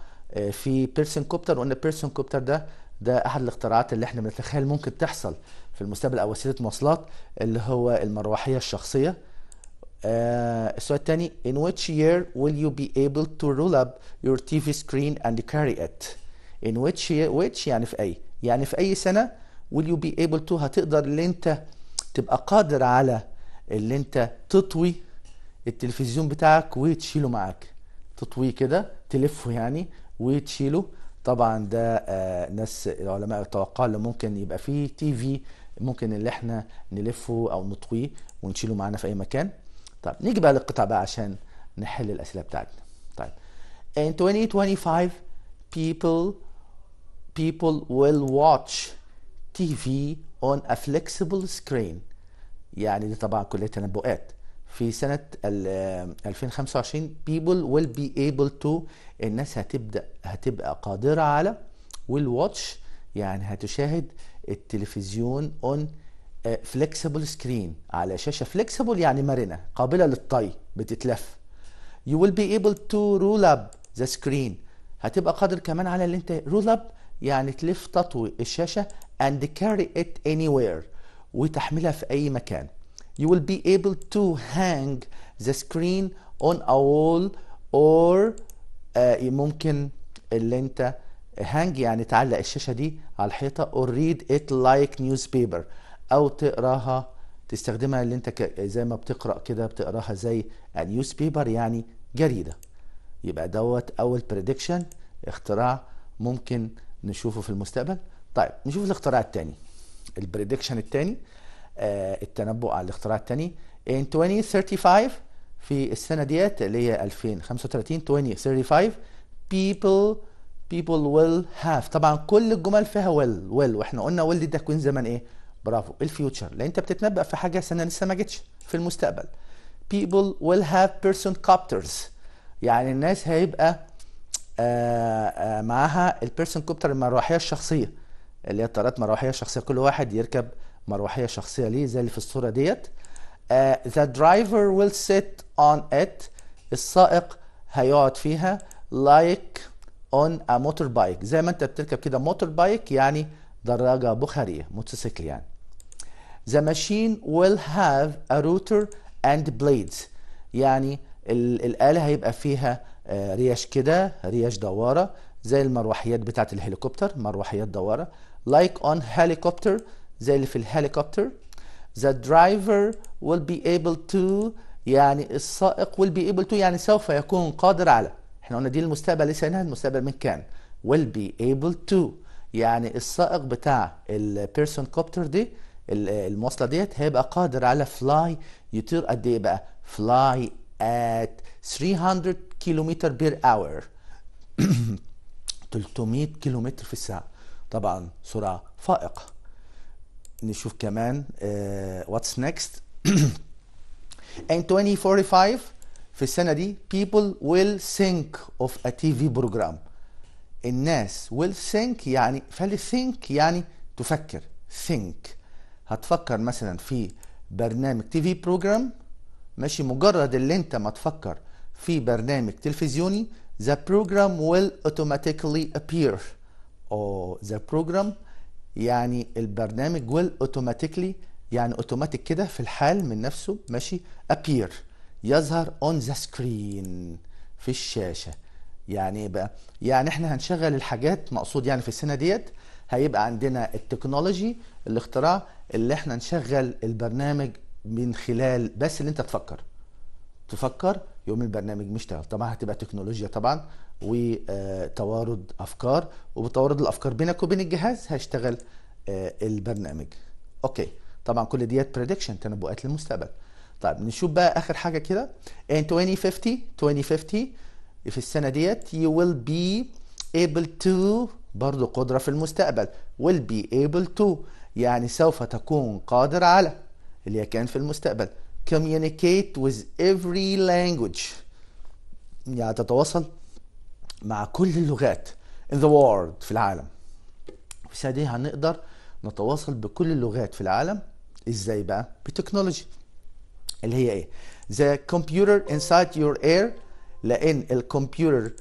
في بيرسون كوبتر وان بيرسون كوبتر ده ده احد الاختراعات اللي احنا بنتخيل ممكن تحصل في المستقبل او وسيله مواصلات اللي هو المروحيه الشخصيه آه، السؤال الثاني in which year will you be able to roll up your TV screen and carry it in which year which يعني في أي يعني في أي سنة will you be able to هتقدر اللي أنت تبقى قادر على اللي أنت تطوي التلفزيون بتاعك وتشيله معاك تطويه كده تلفه يعني وتشيله طبعا ده آه ناس العلماء توقع اللي ممكن يبقى فيه تي في ممكن اللي احنا نلفه او نطويه ونشيله معانا في اي مكان طيب نيجي بقى للقطع بقى عشان نحل الاسئله بتاعتنا طيب in 2025 people people will watch TV on a flexible screen يعني دي طبعا كلية تنبؤات في سنة 2025 people will be able to الناس هتبدأ هتبقى قادرة على will watch يعني هتشاهد التلفزيون on فليكسبل آه، سكرين على شاشه فليكسبل يعني مرنه قابله للطي بتتلف يو ويل بي able تو رول اب ذا سكرين هتبقى قادر كمان على اللي انت رول اب يعني تلف تطوي الشاشه and carry it anywhere وتحملها في اي مكان you will be able to hang the screen on a wall or آه، ممكن اللي انت hang يعني تعلق الشاشه دي على الحيطه or read it like newspaper او تقراها تستخدمها اللي انت ك... زي ما بتقرا كده بتقراها زي النيوز بيبر يعني جريده يبقى دوت اول بريدكشن اختراع ممكن نشوفه في المستقبل طيب نشوف الاختراع الثاني البريدكشن الثاني آه التنبؤ على الاختراع الثاني ان 2035 في السنه ديت اللي هي 2035 2035 people people will have طبعا كل الجمل فيها will will واحنا قلنا will دي تكوين زمن ايه؟ برافو الفيوتشر لان انت بتتنبأ في حاجه سنه لسه ما جتش في المستقبل people will have person copters يعني الناس هيبقى آه، آه، معاها البيرسون كوبتر المروحيه الشخصيه اللي هي الطيارات مروحيه شخصيه كل واحد يركب مروحيه شخصيه ليه زي اللي في الصوره ديت ذا درايفر ويل سيت اون ات السائق هيقعد فيها لايك اون ا موتور بايك زي ما انت بتركب كده موتور بايك يعني دراجه بخاريه موتوسيكل يعني The machine will have a rotor and blades يعني الآلة هيبقى فيها آه، ريش كده ريش دوارة زي المروحيات بتاعة الهليكوبتر مروحيات دوارة like on helicopter زي اللي في الهليكوبتر the driver will be able to يعني السائق will be able to يعني سوف يكون قادر على احنا قلنا دي المستقبل ليس هنا المستقبل من كان will be able to يعني السائق بتاع البيرسون كوبتر دي المواصله ديت هيبقى قادر على فلاي يطير قد ايه بقى فلاي ات 300 كيلومتر بير اور 300 كيلومتر في الساعه طبعا سرعه فائقه نشوف كمان واتس آه، نيكست in 2045 في السنه دي people will think of a TV program الناس will think يعني فالثينك يعني تفكر think هتفكر مثلا في برنامج تي في بروجرام ماشي مجرد اللي انت ما تفكر في برنامج تلفزيوني the program will automatically appear او the program يعني البرنامج will automatically يعني اوتوماتيك كده في الحال من نفسه ماشي appear يظهر on the screen في الشاشه يعني ايه بقى يعني احنا هنشغل الحاجات مقصود يعني في السنه ديت هيبقى عندنا التكنولوجي الاختراع اللي احنا نشغل البرنامج من خلال بس اللي انت تفكر تفكر يقوم البرنامج مشتغل طبعا هتبقى تكنولوجيا طبعا وتوارد آه، افكار وبتوارد الافكار بينك وبين الجهاز هيشتغل آه، البرنامج اوكي طبعا كل ديت بريدكشن تنبؤات للمستقبل طيب نشوف بقى اخر حاجه كده ان 2050 2050 في السنة ديت you will be able to برضو قدرة في المستقبل will be able to يعني سوف تكون قادر على اللي كان في المستقبل communicate with every language يعني تتواصل مع كل اللغات in the world في العالم في السنة دي هنقدر نتواصل بكل اللغات في العالم ازاي بقى بتكنولوجي اللي هي ايه the computer inside your ear لان الكمبيوتر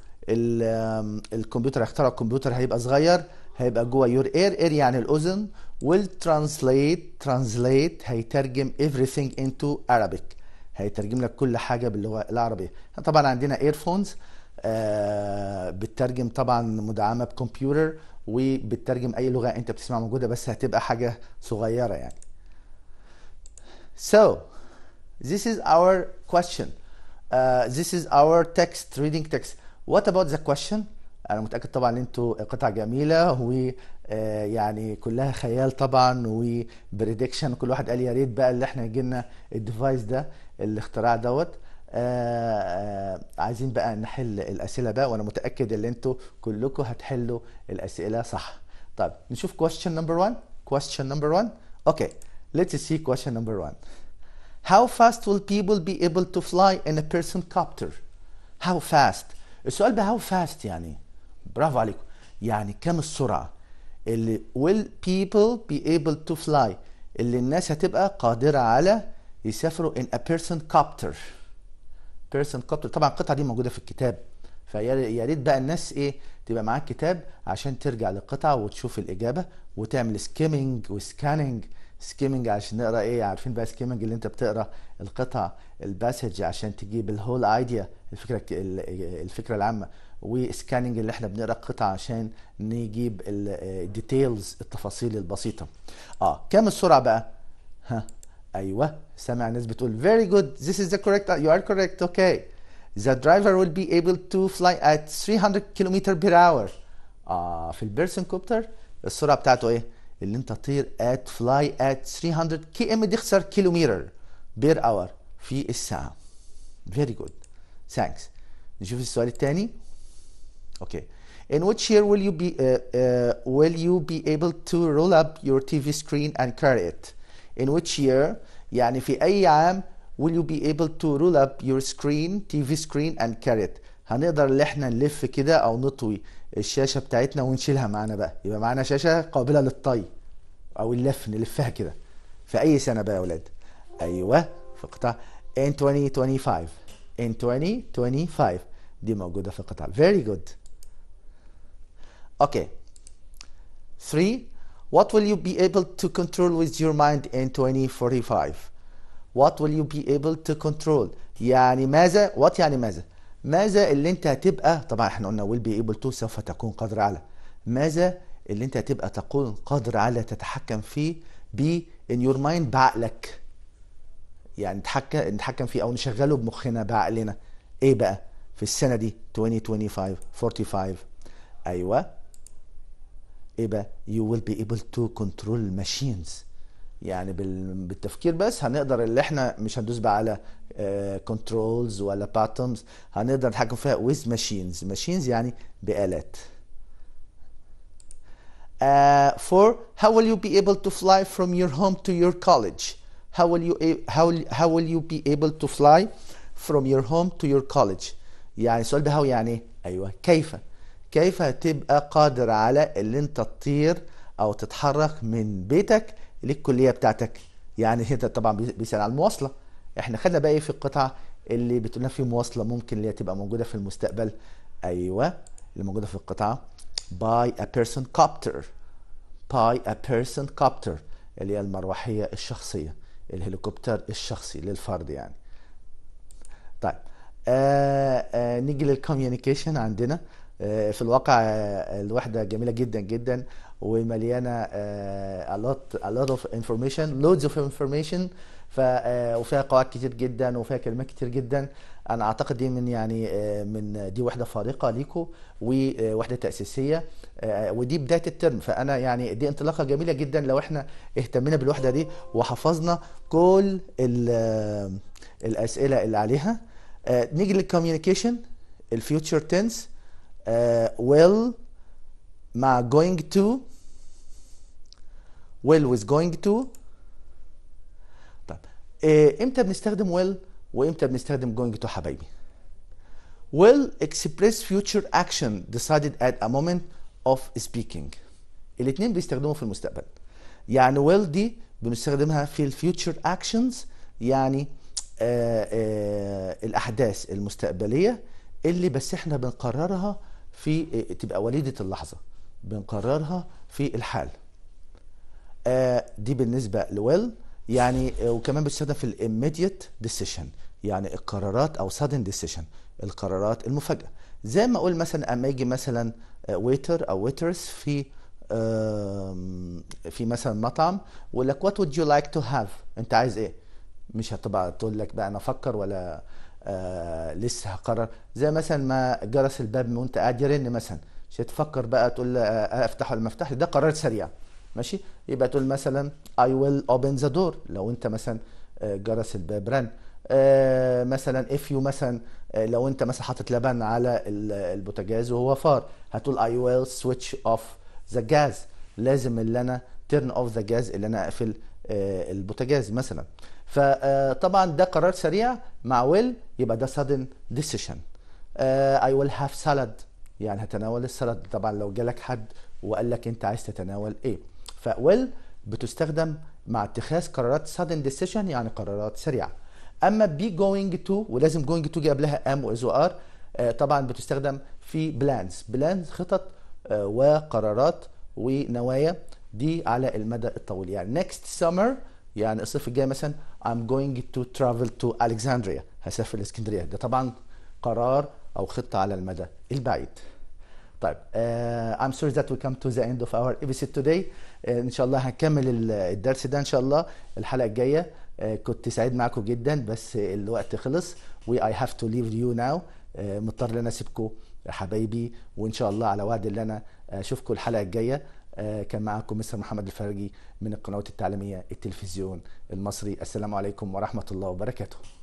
الكمبيوتر هيخترع الكمبيوتر هيبقى صغير هيبقى جوه يور اير اير يعني الاذن ويل ترانسليت ترانسليت هيترجم everything into Arabic هيترجم لك كل حاجه باللغه العربيه طبعا عندنا ايرفونز آه بتترجم طبعا مدعمه بكمبيوتر وبتترجم اي لغه انت بتسمعها موجوده بس هتبقى حاجه صغيره يعني so this is our question Uh, this is our text reading text. What about the question? أنا متأكد طبعا إن أنتوا قطع جميلة و آه، يعني كلها خيال طبعا وبريدكشن كل واحد قال يا ريت بقى اللي إحنا يجي لنا الديفايس ده الاختراع دوت. آه،, آه عايزين بقى نحل الأسئلة بقى وأنا متأكد إن أنتوا كلكم هتحلوا الأسئلة صح. طيب نشوف question number one. Question number one. Okay. Let's see question number one. How fast will people be able to fly in a person copter? How fast? السؤال ده how fast يعني برافو عليكم يعني كم السرعة اللي will people be able to fly اللي الناس هتبقى قادرة على يسافروا in a person copter person copter طبعا القطعة دي موجودة في الكتاب فيا ريت بقى الناس ايه تبقى معاك كتاب عشان ترجع للقطعة وتشوف الإجابة وتعمل سكيمنج وسكاننج سكيمنج عشان نقرا ايه عارفين بقى سكيمنج اللي انت بتقرا القطع الباسج عشان تجيب الهول ايديا الفكره الفكره العامه وسكاننج اللي احنا بنقرا قطع عشان نجيب الديتيلز التفاصيل البسيطه اه كام السرعه بقى ها ايوه سامع ناس بتقول very good this is the correct you are correct okay the driver will be able to fly at 300 كيلومتر per hour آه في البيرسون كوبتر السرعه بتاعته ايه اللي انت تطير at fly at 300 كي ام تخسر كيلومتر بير اور في الساعة very good thanks نشوف السؤال الثاني okay in which year will you be uh, uh, will you be able to roll up your TV screen and carry it in which year يعني في أي عام will you be able to roll up your screen TV screen and carry it هنقدر اللي احنا نلف كده او نطوي الشاشه بتاعتنا ونشيلها معانا بقى يبقى معانا شاشه قابله للطي او اللف نلفها كده في اي سنه بقى يا اولاد ايوه في قطاع in 2025 in 2025 دي موجوده في قطع very good okay 3 what will you be able to control with your mind in 2045 what will you be able to control يعني ماذا what يعني ماذا ماذا اللي انت هتبقى طبعا احنا قلنا ويل بي ايبل تو سوف تكون قادر على ماذا اللي انت هتبقى تكون قادر على تتحكم فيه ب ان يور مايند بعقلك يعني نتحكم نتحكم فيه او نشغله بمخنا بعقلنا ايه بقى في السنه دي 2025 45 ايوه ايه بقى you will be able to control machines يعني بالتفكير بس هنقدر اللي احنا مش هندوس بقى على كنترولز آه، ولا باتنز هنقدر نتحكم فيها with ماشينز ماشينز يعني بآلات Uh, آه، for how will you be able to fly from your home to your college? How will you how how will you be able to fly from your home to your college? يعني السؤال ده يعني ايه؟ ايوه كيف؟ كيف هتبقى قادر على اللي انت تطير او تتحرك من بيتك ليه الكليه بتاعتك يعني انت طبعا بيسال على المواصله احنا خدنا بقى ايه في القطعه اللي بتقول لنا في مواصله ممكن اللي هي تبقى موجوده في المستقبل ايوه اللي موجوده في القطعه باي ا بيرسون كوبتر باي ا بيرسون كوبتر اللي هي المروحيه الشخصيه الهليكوبتر الشخصي للفرد يعني طيب آآ آه، آآ آه، نيجي للكوميونيكيشن عندنا آه، في الواقع الوحده جميله جدا جدا ومليانه آه، a lot a lot of information loads of information ف آه، وفيها قواعد كتير جدا وفيها كلمات كتير جدا انا اعتقد دي من يعني آه، من دي وحده فارقه ليكو ووحده تاسيسيه ودي بدايه الترم فانا يعني دي انطلاقه جميله جدا لو احنا اهتمينا بالوحده دي وحفظنا كل الاسئله اللي عليها نيجي للكوميونيكيشن الفيوتشر تنس ويل مع going to will with going to طب إيه امتى بنستخدم will وامتى بنستخدم going to حبايبي will express future action decided at a moment of speaking الاثنين بيستخدموا في المستقبل يعني will دي بنستخدمها في future actions يعني آآ آه، آآ آه، الاحداث المستقبليه اللي بس احنا بنقررها في آه، تبقى وليده اللحظه بنقررها في الحال آه، دي بالنسبة لويل يعني آه، وكمان بتستخدم في الاميديت ديسيشن يعني القرارات او سادن ديسيشن القرارات المفاجئة زي ما اقول مثلا اما يجي مثلا ويتر آه، او ويترس في في مثلا مطعم ويقول لك وات وود يو لايك تو هاف انت عايز ايه مش هتبقى تقول لك بقى انا افكر ولا آه لسه هقرر زي مثلا ما جرس الباب وانت قاعد يرن مثلا مش تفكر بقى تقول آه، افتح ولا ما افتحش ده قرار سريع ماشي يبقى تقول مثلا اي ويل اوبن ذا دور لو انت مثلا آه، جرس الباب رن آه، مثلا اف يو مثلا لو انت مثلا حاطط لبن على البوتاجاز وهو فار هتقول اي ويل سويتش اوف ذا جاز لازم اللي انا تيرن اوف ذا جاز اللي انا اقفل البوتاجاز مثلا فطبعا ده قرار سريع مع ويل يبقى ده سادن ديسيشن اي ويل هاف سالاد يعني هتناول السلطه طبعا لو جالك حد وقال لك انت عايز تتناول ايه فويل بتستخدم مع اتخاذ قرارات sudden decision يعني قرارات سريعه اما بي جوينج تو ولازم جوينج تو جي قبلها ام واز وار طبعا بتستخدم في بلانز بلانز خطط آه، وقرارات ونوايا دي على المدى الطويل يعني next summer يعني الصيف الجاي مثلا I'm going to travel to Alexandria هسافر الاسكندريه ده طبعا قرار او خطه على المدى البعيد طيب آه، I'm sorry that we come to the end of our episode today آه، ان شاء الله هنكمل الدرس ده ان شاء الله الحلقه الجايه آه، كنت سعيد معاكم جدا بس الوقت خلص وي I have to leave you now مضطر ان انا اسيبكم حبايبي وان شاء الله على وعد ان انا اشوفكم الحلقه الجايه كان معاكم مستر محمد الفرجي من القنوات التعليميه التلفزيون المصري السلام عليكم ورحمه الله وبركاته